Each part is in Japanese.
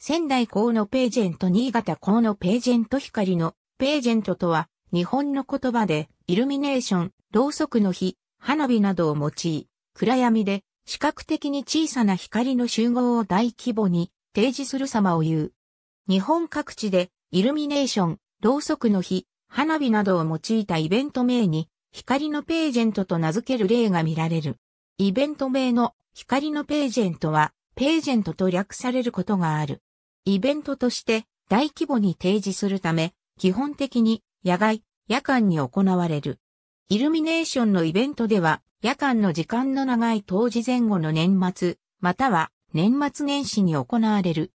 仙台港のページェント新潟港のページェント光のページェントとは日本の言葉でイルミネーション、ろうそくの火、花火などを用い、暗闇で視覚的に小さな光の集合を大規模に提示する様を言う。日本各地でイルミネーション、ろうそくの火、花火などを用いたイベント名に光のページェントと名付ける例が見られる。イベント名の光のページェントはページェントと略されることがある。イベントとして大規模に提示するため、基本的に野外、夜間に行われる。イルミネーションのイベントでは、夜間の時間の長い当時前後の年末、または年末年始に行われる。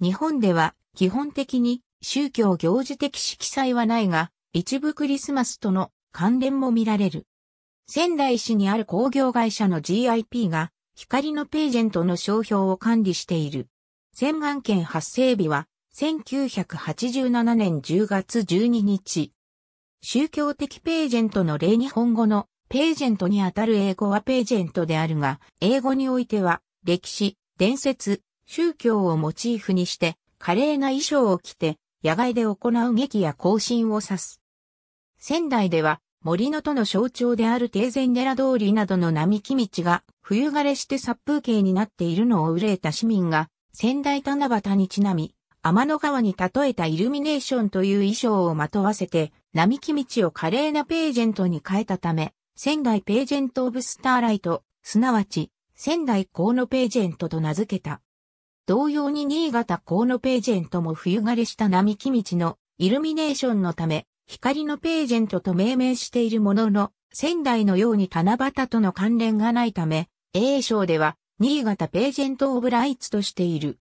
日本では基本的に宗教行事的色彩はないが、一部クリスマスとの関連も見られる。仙台市にある工業会社の GIP が光のページェントの商標を管理している。洗顔県発生日は、1987年10月12日。宗教的ページェントの例日本語のページェントにあたる英語はページェントであるが、英語においては、歴史、伝説、宗教をモチーフにして、華麗な衣装を着て、野外で行う劇や行進を指す。仙台では、森の戸の象徴である定禅寺通りなどの並木道が、冬枯れして殺風景になっているのを憂えた市民が、仙台七夕にちなみ、天の川に例えたイルミネーションという衣装をまとわせて、並木道を華麗なページェントに変えたため、仙台ページェント・オブ・スターライト、すなわち、仙台河野ページェントと名付けた。同様に新潟河野ページェントも冬枯れした並木道のイルミネーションのため、光のページェントと命名しているものの、仙台のように七夕との関連がないため、英賞では新潟ページェント・オブ・ライツとしている。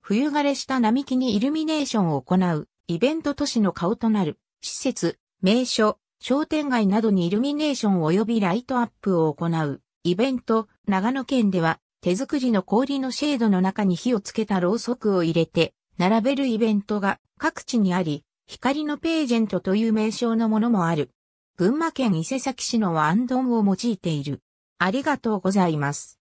冬枯れした並木にイルミネーションを行う、イベント都市の顔となる、施設、名所、商店街などにイルミネーション及びライトアップを行う、イベント、長野県では、手作りの氷のシェードの中に火をつけたろうそくを入れて、並べるイベントが各地にあり、光のページェントという名称のものもある。群馬県伊勢崎市のワンドンを用いている。ありがとうございます。